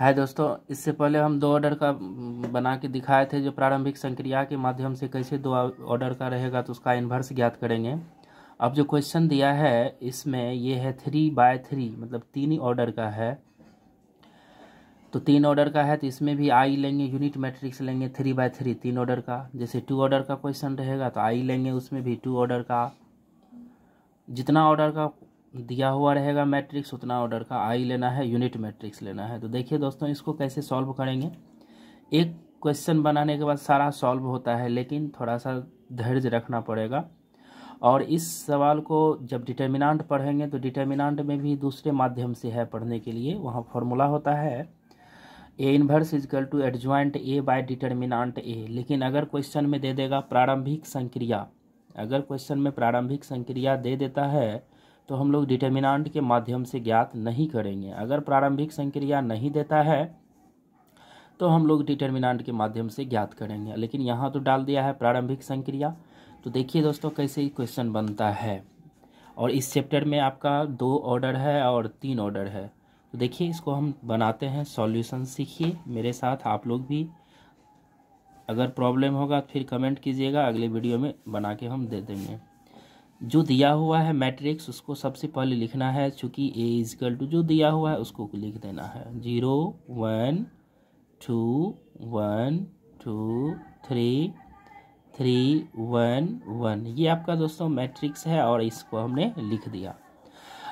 है दोस्तों इससे पहले हम दो ऑर्डर का बना के दिखाए थे जो प्रारंभिक संक्रिया के माध्यम से कैसे दो ऑर्डर का रहेगा तो उसका इन्वर्स ज्ञात करेंगे अब जो क्वेश्चन दिया है इसमें ये है थ्री बाय थ्री मतलब तीन ही ऑर्डर का है तो तीन ऑर्डर का है तो इसमें भी आई लेंगे यूनिट मैट्रिक्स लेंगे थ्री बाय थ्री तीन ऑर्डर का जैसे टू ऑर्डर का क्वेश्चन रहेगा तो आई लेंगे उसमें भी टू ऑर्डर का जितना ऑर्डर का दिया हुआ रहेगा मैट्रिक्स उतना ऑर्डर का आई लेना है यूनिट मैट्रिक्स लेना है तो देखिए दोस्तों इसको कैसे सॉल्व करेंगे एक क्वेश्चन बनाने के बाद सारा सॉल्व होता है लेकिन थोड़ा सा धैर्य रखना पड़ेगा और इस सवाल को जब डिटर्मिनांट पढ़ेंगे तो डिटर्मिनांट में भी दूसरे माध्यम से है पढ़ने के लिए वहाँ फॉर्मूला होता है A inverse equal to adjoint A by determinant A लेकिन अगर क्वेश्चन में दे देगा प्रारंभिक संक्रिया अगर क्वेश्चन में प्रारंभिक संक्रिया दे देता है तो हम लोग डिटर्मिनांट के माध्यम से ज्ञात नहीं करेंगे अगर प्रारंभिक संक्रिया नहीं देता है तो हम लोग डिटर्मिनांट के माध्यम से ज्ञात करेंगे लेकिन यहाँ तो डाल दिया है प्रारंभिक संक्रिया तो देखिए दोस्तों कैसे क्वेश्चन बनता है और इस चैप्टर में आपका दो ऑर्डर है और तीन ऑर्डर है तो देखिए इसको हम बनाते हैं सॉल्यूशन सीखिए मेरे साथ आप लोग भी अगर प्रॉब्लम होगा फिर कमेंट कीजिएगा अगले वीडियो में बना के हम दे देंगे जो दिया हुआ है मैट्रिक्स उसको सबसे पहले लिखना है चूँकि ए इजकल टू जो दिया हुआ है उसको लिख देना है zero one two one two three three one one ये आपका दोस्तों मैट्रिक्स है और इसको हमने लिख दिया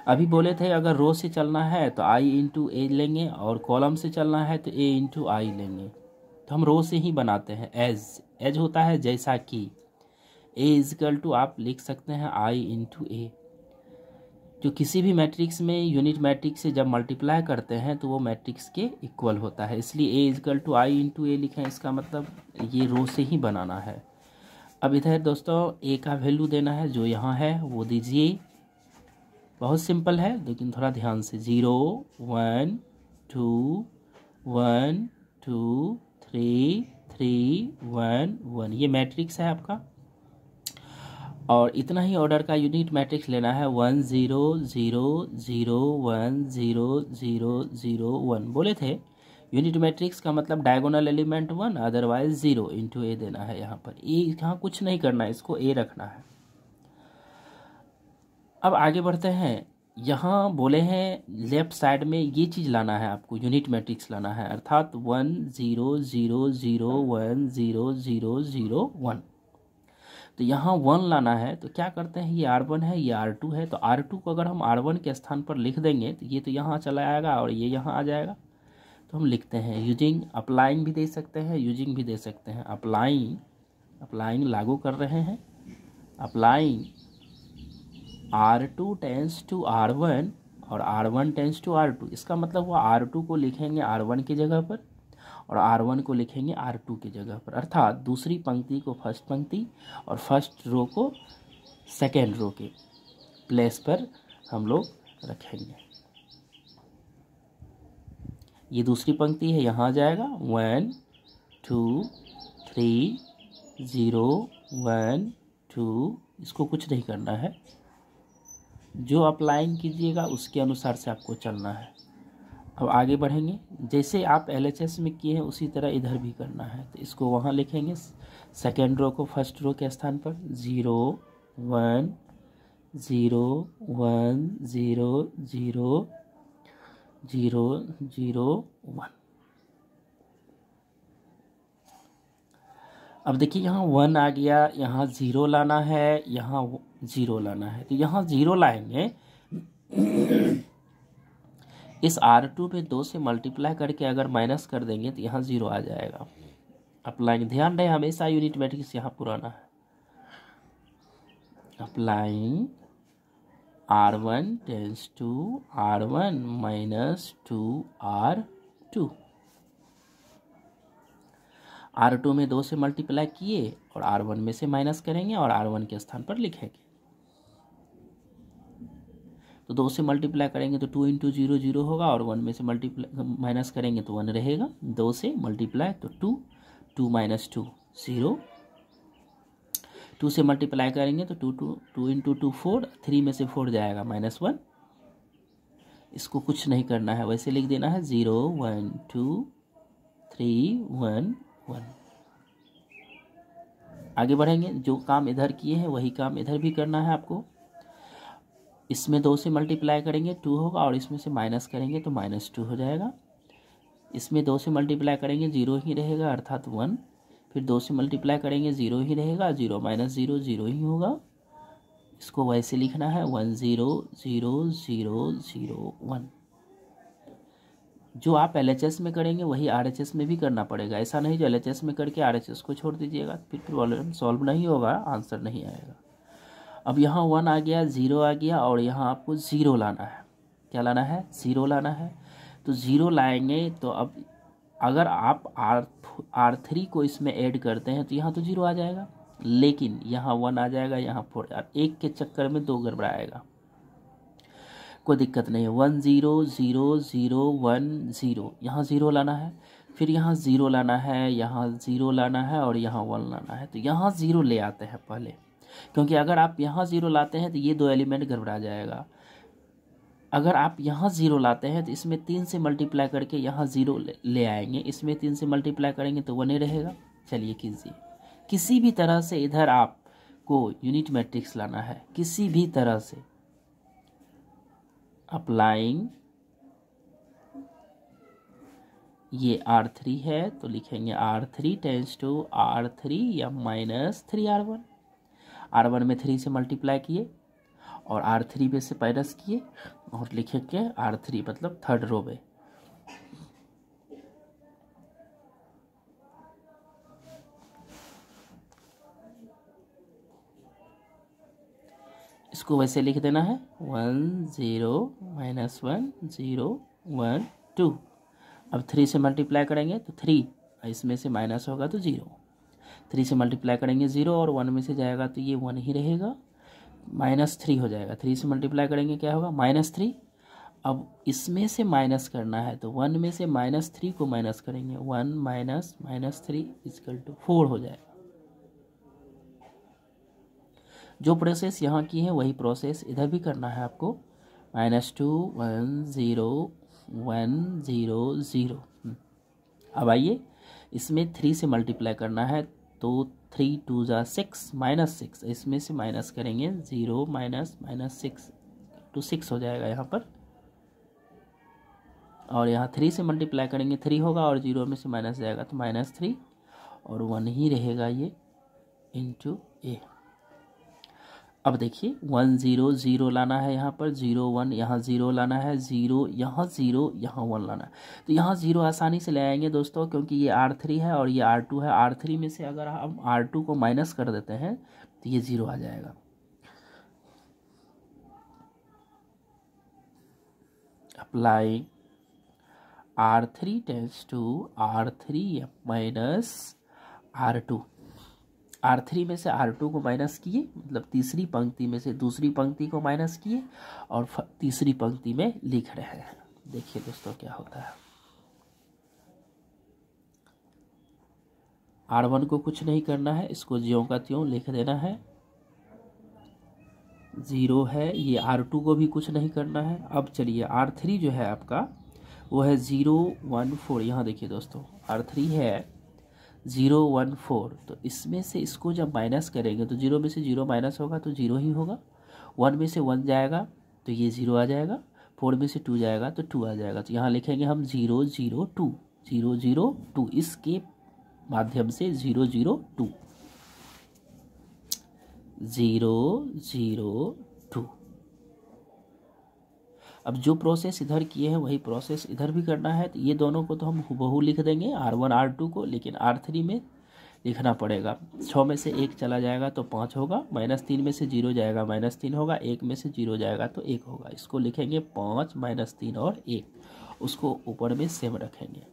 अभी बोले थे अगर रो से चलना है तो आई इंटू ए लेंगे और कॉलम से चलना है तो ए इंटू आई लेंगे तो हम रो से ही बनाते हैं एज एज होता है जैसा कि ए इजकल टू आप लिख सकते हैं आई इंटू ए जो किसी भी मैट्रिक्स में यूनिट मैट्रिक्स से जब मल्टीप्लाई करते हैं तो वो मैट्रिक्स के इक्वल होता है इसलिए A equal to I into A लिखें इसका मतलब ये रो से ही बनाना है अब इधर दोस्तों ए का वैल्यू देना है जो यहाँ है वो दीजिए बहुत सिंपल है लेकिन थोड़ा ध्यान से zero one two one two three three one one ये मैट्रिक्स है आपका और इतना ही ऑर्डर का यूनिट मैट्रिक्स लेना है one zero zero zero one zero zero zero one बोले थे यूनिट मैट्रिक्स का मतलब diagonal element one otherwise zero into A देना है यहाँ पर ए e यहाँ कुछ नहीं करना है इसको ए रखना है अब आगे बढ़ते हैं यहाँ बोले हैं लेफ़्ट साइड में ये चीज़ लाना है आपको यूनिट मैट्रिक्स लाना है अर्थात one zero zero zero one zero zero zero one तो यहाँ वन लाना है तो क्या करते हैं ये आर वन है ये आर टू है तो आर टू को अगर हम आर वन के स्थान पर लिख देंगे तो ये तो यहाँ चला आएगा और ये यहाँ आ जाएगा तो हम लिखते हैं यूजिंग अप्लाइंग भी दे सकते हैं यूजिंग भी दे सकते हैं अप्लाइंग अप्लाइंग लागू कर रहे हैं applying R two tends to R one और R one tends to R two इसका मतलब वो आर टू को लिखेंगे आर वन की जगह पर और आर वन को लिखेंगे आर टू की जगह पर अर्थात दूसरी पंक्ति को फर्स्ट पंक्ति और फर्स्ट रो को सेकेंड रो के प्लेस पर हम लोग रखेंगे ये दूसरी पंक्ति है यहाँ जाएगा one two three zero one two इसको कुछ नहीं करना है जो आप लाइन कीजिएगा उसके अनुसार से आपको चलना है अब आगे बढ़ेंगे जैसे आप एल में किए हैं उसी तरह इधर भी करना है तो इसको वहाँ लिखेंगे सेकेंड रो को फर्स्ट रो के स्थान पर zero one zero one zero zero zero zero one अब देखिए यहाँ वन आ गया यहाँ ज़ीरो लाना है यहाँ ज़ीरो लाना है तो यहाँ ज़ीरो लाएंगे इस आर टू में दो से मल्टीप्लाई करके अगर माइनस कर देंगे तो यहाँ ज़ीरो आ जाएगा अप्लाइंग ध्यान रहे हमेशा यूनिट मैट्रिक्स यहाँ पुराना है applying R one tends to R one minus two R two R two में दो से मल्टीप्लाई किए और आर वन में से माइनस करेंगे और आर वन के स्थान पर लिखेंगे तो दो से मल्टीप्लाई करेंगे तो टू इंटू जीरो जीरो होगा और वन में से मल्टीप्लाई माइनस करेंगे तो वन रहेगा दो से मल्टीप्लाई तो two two minus two zero two से मल्टीप्लाई करेंगे तो two two two into two four three में से फोर जाएगा माइनस वन इसको कुछ नहीं करना है वैसे लिख देना है zero one two three one one आगे बढ़ेंगे जो काम इधर किए हैं वही काम इधर भी करना है आपको इसमें दो से मल्टीप्लाई करेंगे टू होगा और इसमें से माइनस करेंगे तो माइनस टू हो जाएगा इसमें दो से मल्टीप्लाई करेंगे ज़ीरो ही रहेगा अर्थात वन फिर दो से मल्टीप्लाई करेंगे ज़ीरो ही रहेगा ज़ीरो माइनस ज़ीरो ज़ीरो ही होगा इसको वैसे लिखना है one zero zero zero zero one जो आप एल में करेंगे वही आर में भी करना पड़ेगा ऐसा नहीं जो एल में करके आर को छोड़ दीजिएगा फिर प्रॉब्लम सॉल्व नहीं होगा आंसर नहीं आएगा अब यहाँ वन आ गया ज़ीरो आ गया और यहाँ आपको ज़ीरो लाना है क्या लाना है ज़ीरो लाना है तो ज़ीरो लाएंगे तो अब अगर आप आर आर थ्री को इसमें ऐड करते हैं तो यहाँ तो ज़ीरो आ जाएगा लेकिन यहाँ वन आ जाएगा यहाँ फोर एक के चक्कर में दो गड़बड़ाएगा कोई दिक्कत नहीं है one zero zero zero one zero यहाँ ज़ीरो लाना है फिर यहाँ ज़ीरो लाना है यहाँ ज़ीरो लाना है और यहाँ वन लाना है तो यहाँ ज़ीरो ले आते हैं पहले क्योंकि अगर आप यहाँ ज़ीरो लाते हैं तो ये दो एलिमेंट गड़बड़ा जाएगा अगर आप यहाँ ज़ीरो लाते हैं तो इसमें तीन से मल्टीप्लाई करके यहाँ ज़ीरो ले आएंगे इसमें तीन से मल्टीप्लाई करेंगे तो वह नहीं रहेगा चलिए कीजिए किसी भी तरह से इधर आप को यूनिट मैट्रिक्स लाना है किसी भी तरह से अप्लाइंग ये आर थ्री है तो लिखेंगे R three tends to R three या minus three R one R one में थ्री से मल्टीप्लाई किए और आर थ्री में से माइनस किए और लिखे के आर थ्री मतलब थर्ड रो में इसको वैसे लिख देना है one zero minus one zero one two अब थ्री से मल्टीप्लाई करेंगे तो थ्री इसमें से माइनस होगा तो ज़ीरो थ्री से मल्टीप्लाई करेंगे ज़ीरो और वन में से जाएगा तो ये वन ही रहेगा माइनस थ्री हो जाएगा थ्री से मल्टीप्लाई करेंगे क्या होगा माइनस थ्री अब इसमें से माइनस करना है तो वन में से माइनस थ्री को माइनस करेंगे one minus minus three equal to four हो जाएगा जो प्रोसेस यहाँ की है वही प्रोसेस इधर भी करना है आपको minus two one zero one zero zero हम्म। अब आइए इसमें थ्री से मल्टीप्लाई करना है तो थ्री टू ज़ा सिक्स माइनस सिक्स इसमें से माइनस करेंगे zero minus minus six two six हो जाएगा यहाँ पर और यहाँ थ्री से मल्टीप्लाई करेंगे थ्री होगा और ज़ीरो में से माइनस जाएगा तो माइनस थ्री और वन ही रहेगा ये इंटू ए अब देखिए वन ज़ीरो ज़ीरो लाना है यहाँ पर ज़ीरो वन यहाँ ज़ीरो लाना है ज़ीरो यहाँ ज़ीरो यहाँ वन लाना है तो यहाँ ज़ीरो आसानी से ले आएंगे दोस्तों क्योंकि ये आर थ्री है और ये आर टू है आर थ्री में से अगर हम आर टू को माइनस कर देते हैं तो ये ज़ीरो आ जाएगा apply R three tends to R three minus R two R three में से आर टू को माइनस किए मतलब तीसरी पंक्ति में से दूसरी पंक्ति को माइनस किए और तीसरी पंक्ति में लिख रहे हैं देखिए दोस्तों क्या होता है आर वन को कुछ नहीं करना है इसको ज्यो का त्यों लिख देना है ज़ीरो है ये आर टू को भी कुछ नहीं करना है अब चलिए आर थ्री जो है आपका वो है ज़ीरो वन फोर यहाँ देखिए दोस्तों आर थ्री है ज़ीरो वन फोर तो इसमें से इसको जब माइनस करेंगे तो ज़ीरो में से ज़ीरो माइनस होगा तो ज़ीरो ही होगा वन में से वन जाएगा तो ये ज़ीरो आ जाएगा फोर में से टू जाएगा तो टू आ जाएगा तो यहाँ लिखेंगे हम zero zero two zero zero two इसके माध्यम से zero zero two zero zero two अब जो प्रोसेस इधर किए हैं वही प्रोसेस इधर भी करना है तो ये दोनों को तो हम हुबहू लिख देंगे आर वन आर टू को लेकिन आर थ्री में लिखना पड़ेगा छः में से एक चला जाएगा तो पाँच होगा माइनस तीन में से जीरो जाएगा माइनस तीन होगा एक में से जीरो जाएगा तो एक होगा इसको लिखेंगे पाँच माइनस तीन और एक उसको ऊपर में सेम रखेंगे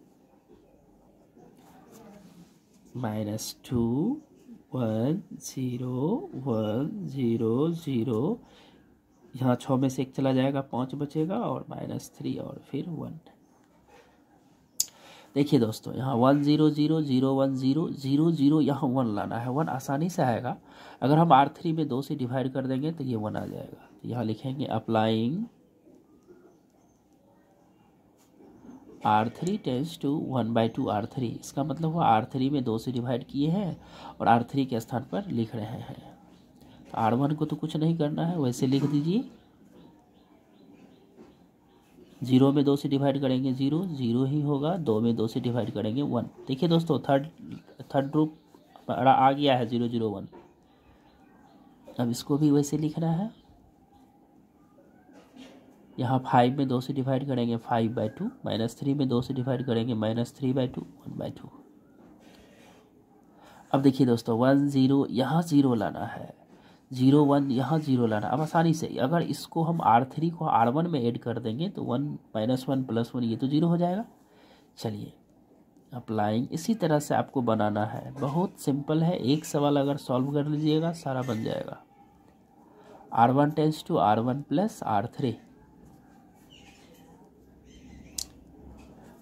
minus two one zero one zero zero यहाँ छः में से एक चला जाएगा पाँच बचेगा और माइनस थ्री और फिर वन देखिए दोस्तों यहाँ one zero zero zero one zero zero zero यहाँ वन लाना है वन आसानी से आएगा अगर हम आर थ्री में दो से डिवाइड कर देंगे तो ये वन आ जाएगा तो यहाँ लिखेंगे applying R three tends to one by two R three इसका मतलब हुआ आर थ्री में दो से डिवाइड किए हैं और आर थ्री के स्थान पर लिख रहे हैं आर वन को तो कुछ नहीं करना है वैसे लिख दीजिए जीरो में दो से डिवाइड करेंगे जीरो जीरो ही होगा दो में दो से डिवाइड करेंगे वन देखिए दोस्तों थर्ड थर्ड रूप आ गया है जीरो जीरो वन अब इसको भी वैसे लिखना है यहाँ फाइव में दो से डिवाइड करेंगे five by two minus three में दो से डिवाइड करेंगे minus three by two one by two अब देखिए दोस्तों वन ज़ीरो यहाँ ज़ीरो लाना है जीरो वन यहाँ जीरो लाना अब आसानी से अगर इसको हम आर थ्री को आर वन में ऐड कर देंगे तो one minus one plus one ये तो जीरो हो जाएगा चलिए अप्लाइंग इसी तरह से आपको बनाना है बहुत सिंपल है एक सवाल अगर सॉल्व कर लीजिएगा सारा बन जाएगा R one tends to R one plus R three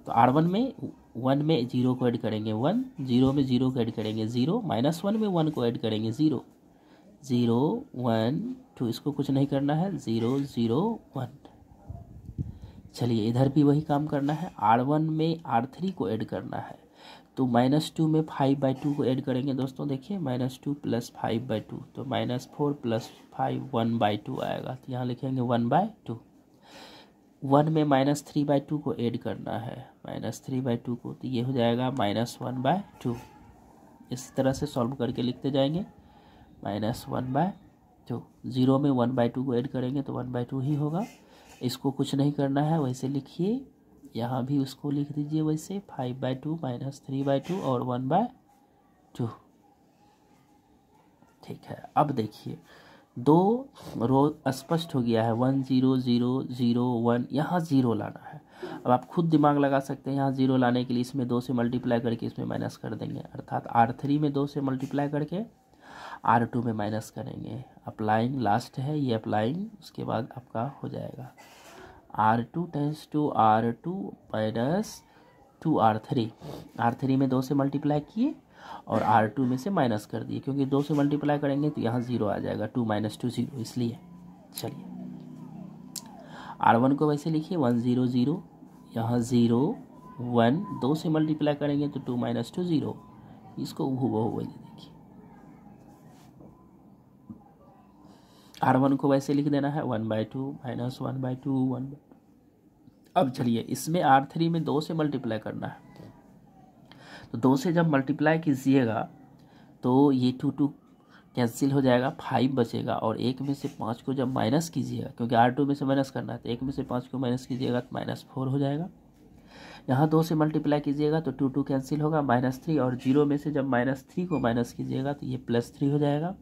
तो आर वन में वन में जीरो को ऐड करेंगे वन जीरो में जीरो को ऐड करेंगे ज़ीरो माइनस वन में वन को ऐड करेंगे ज़ीरो ज़ीरो वन टू तो इसको कुछ नहीं करना है ज़ीरो ज़ीरो वन चलिए इधर भी वही काम करना है आर वन में आर थ्री को ऐड करना है तो माइनस टू में फाइव बाई टू को ऐड करेंगे दोस्तों देखिए minus two plus five by two तो minus four plus five one by two आएगा तो यहाँ लिखेंगे वन बाई टू वन में माइनस थ्री बाई टू को ऐड करना है माइनस थ्री बाई टू को तो ये हो जाएगा माइनस वन बाय टू इस तरह से सॉल्व करके लिखते जाएंगे minus one by two zero में वन बाई टू को ऐड करेंगे तो वन बाई टू ही होगा इसको कुछ नहीं करना है वैसे लिखिए यहाँ भी उसको लिख दीजिए वैसे five by two minus three by two और वन बाय टू ठीक है अब देखिए दो रो स्पष्ट हो गया है one zero zero zero one यहाँ ज़ीरो लाना है अब आप खुद दिमाग लगा सकते हैं यहाँ ज़ीरो लाने के लिए इसमें दो से मल्टीप्लाई करके इसमें माइनस कर देंगे अर्थात आर थ्री में दो से मल्टीप्लाई करके आर टू में माइनस करेंगे अप्लाइंग लास्ट है ये अप्लाइंग उसके बाद आपका हो जाएगा R two tends to R two minus two R three R three में दो से मल्टीप्लाई किए और आर टू में से माइनस कर दिए क्योंकि दो से मल्टीप्लाई करेंगे तो यहाँ ज़ीरो आ जाएगा टू माइनस टू ज़ीरो इसलिए चलिए आर वन को वैसे लिखिए वन ज़ीरो ज़ीरो यहाँ ज़ीरो वन दो से मल्टीप्लाई करेंगे तो टू माइनस टू ज़ीरो इसको हु वो आर वन को वैसे लिख देना है one by two minus one by two one अब चलिए इसमें आर थ्री में दो से मल्टीप्लाई करना है तो दो से जब मल्टीप्लाई कीजिएगा तो ये टू टू कैंसिल हो जाएगा फाइव बचेगा और एक में से पाँच को जब माइनस कीजिएगा क्योंकि आर टू में से माइनस करना है तो एक में से पाँच को माइनस कीजिएगा तो माइनस फोर हो जाएगा यहाँ दो से मल्टीप्लाई कीजिएगा तो टू टू कैंसिल होगा माइनस थ्री और जीरो में से जब माइनस थ्री को माइनस कीजिएगा तो ये प्लस थ्री हो जाएगा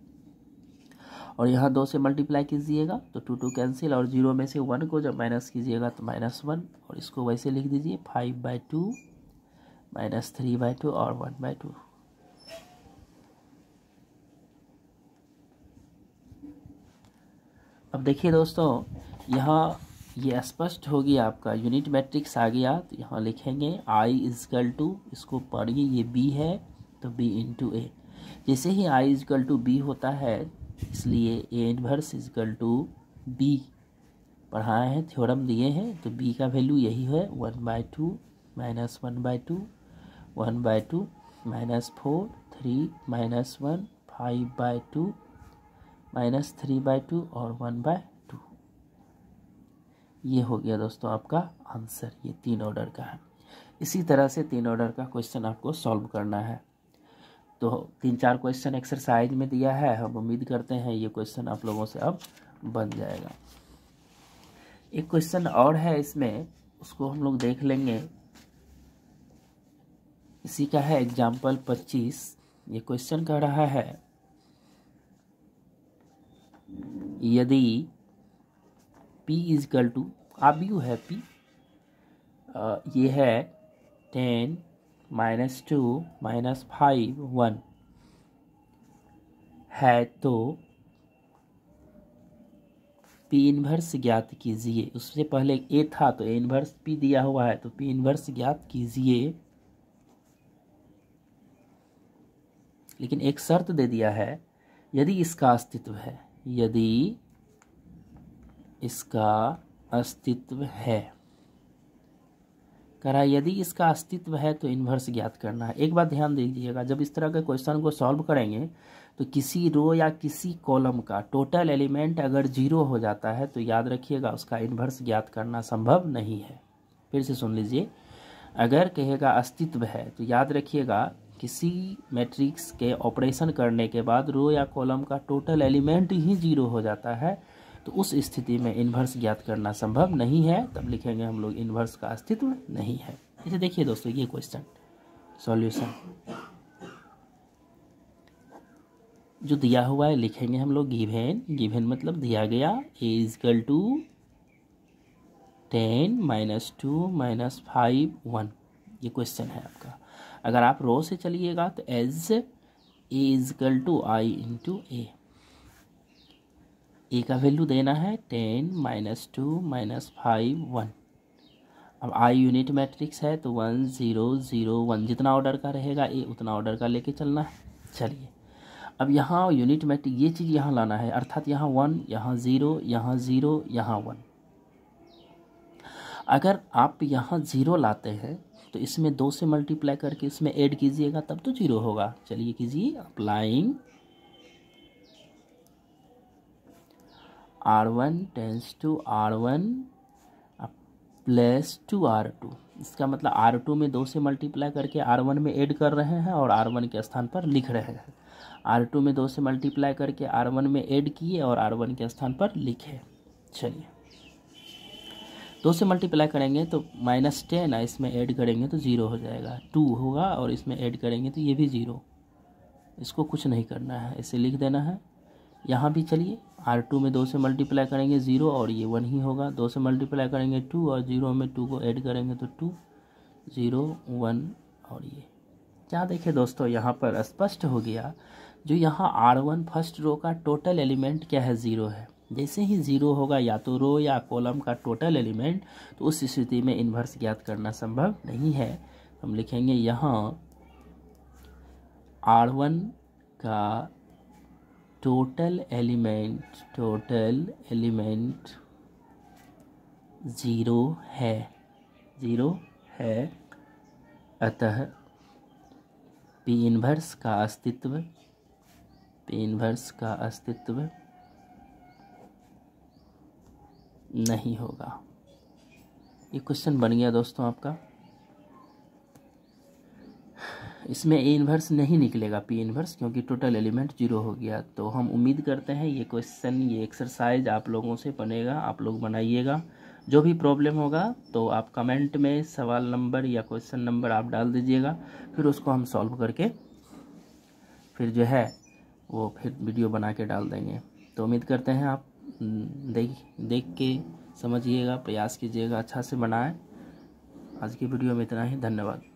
और यहाँ दो से मल्टीप्लाई कीजिएगा तो टू टू कैंसिल और जीरो में से वन को जब माइनस कीजिएगा तो माइनस वन और इसको वैसे लिख दीजिए five by two minus three by two और वन बाई टू अब देखिए दोस्तों यहाँ ये स्पष्ट हो गया आपका यूनिट मैट्रिक्स आ गया तो यहाँ लिखेंगे आई इजकल टू इसको पढ़िए ये बी है तो बी इंटू ए जैसे ही आई इजकल टू बी होता है इसलिए A inverse equal to B पढ़ाए हैं थ्योरम दिए हैं तो बी का वैल्यू यही है one by two minus one by two one by two minus four three minus one five by two minus three by two और वन बाय टू ये हो गया दोस्तों आपका आंसर ये तीन ऑर्डर का है इसी तरह से तीन ऑर्डर का क्वेश्चन आपको सॉल्व करना है तो तीन चार क्वेश्चन एक्सरसाइज में दिया है हम उम्मीद करते हैं ये क्वेश्चन आप लोगों से अब बन जाएगा एक क्वेश्चन और है इसमें उसको हम लोग देख लेंगे इसी का है एग्जाम्पल पच्चीस ये क्वेश्चन कह रहा है यदि पी इजकल टू यू है पी आ, ये है ten minus two minus five one है तो पी इनवर्स ज्ञात कीजिए उससे पहले ए था तो ए इन्वर्स पी दिया हुआ है तो पी इनवर्स ज्ञात कीजिए लेकिन एक शर्त दे दिया है यदि इसका अस्तित्व है यदि इसका अस्तित्व है करा यदि इसका अस्तित्व है तो इन्वर्स ज्ञात करना है एक बात ध्यान दीजिएगा जब इस तरह के क्वेश्चन को सॉल्व करेंगे तो किसी रो या किसी कॉलम का टोटल एलिमेंट अगर जीरो हो जाता है तो याद रखिएगा उसका इन्वर्स ज्ञात करना संभव नहीं है फिर से सुन लीजिए अगर कहेगा अस्तित्व है तो याद रखिएगा किसी मैट्रिक्स के ऑपरेशन करने के बाद रो या कॉलम का टोटल एलिमेंट ही जीरो हो जाता है तो उस स्थिति में इन्वर्स ज्ञात करना संभव नहीं है तब लिखेंगे हम लोग इन्वर्स का अस्तित्व नहीं है इसे देखिए दोस्तों ये क्वेश्चन सॉल्यूशन जो दिया हुआ है लिखेंगे हम लोग गिवेन गिवेन मतलब दिया गया A equal to ten minus two minus five one ये क्वेश्चन है आपका अगर आप रो से चलिएगा तो as A equal to I into A A का वैल्यू देना है ten minus two minus five one अब आई यूनिट मैट्रिक्स है तो वन ज़ीरो ज़ीरो वन जितना ऑर्डर का रहेगा ए उतना ऑर्डर का लेके चलना है चलिए अब यहाँ यूनिट मैट्रिक ये चीज़ यहाँ लाना है अर्थात यहाँ वन यहाँ ज़ीरो यहाँ ज़ीरो यहाँ वन अगर आप यहाँ ज़ीरो लाते हैं तो इसमें दो से मल्टीप्लाई करके इसमें ऐड कीजिएगा तब तो जीरो होगा चलिए कीजिए applying R one tends to R one plus two R two इसका मतलब आर टू में दो से मल्टीप्लाई करके आर वन में ऐड कर रहे हैं और आर वन के स्थान पर लिख रहे हैं आर टू में दो से मल्टीप्लाई करके आर वन में ऐड किए और आर वन के स्थान पर लिखे चलिए दो से मल्टीप्लाई करेंगे तो माइनस टेन इसमें ऐड करेंगे तो ज़ीरो हो जाएगा टू होगा और इसमें ऐड करेंगे तो ये भी ज़ीरो इसको कुछ नहीं करना है इसे लिख देना है यहाँ भी चलिए आर टू में दो से मल्टीप्लाई करेंगे ज़ीरो और ये वन ही होगा दो से मल्टीप्लाई करेंगे टू और ज़ीरो में टू को ऐड करेंगे तो टू ज़ीरो वन और ये क्या देखे दोस्तों यहाँ पर स्पष्ट हो गया जो यहाँ आर वन फर्स्ट रो का टोटल एलिमेंट क्या है ज़ीरो है जैसे ही ज़ीरो होगा या तो रो या कॉलम का टोटल एलिमेंट तो उस स्थिति में इन्वर्स ज्ञात करना संभव नहीं है हम लिखेंगे यहाँ आर वन का total element total element zero है ज़ीरो है अतः पी इनवर्स का अस्तित्व पी इनवर्स का अस्तित्व नहीं होगा ये क्वेश्चन बन गया दोस्तों आपका इसमें ए इन्वर्स नहीं निकलेगा पी इन्वर्स क्योंकि टोटल एलिमेंट जीरो हो गया तो हम उम्मीद करते हैं ये क्वेश्चन ये एक्सरसाइज आप लोगों से बनेगा आप लोग बनाइएगा जो भी प्रॉब्लम होगा तो आप कमेंट में सवाल नंबर या क्वेश्चन नंबर आप डाल दीजिएगा फिर उसको हम सॉल्व करके फिर जो है वो फिर वीडियो बना के डाल देंगे तो उम्मीद करते हैं आप हम्म, देख देख के समझिएगा प्रयास कीजिएगा अच्छा से बनाएं आज की वीडियो में इतना ही धन्यवाद